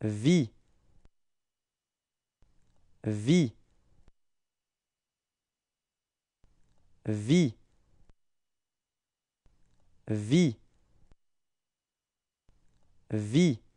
vie vie vie vie vie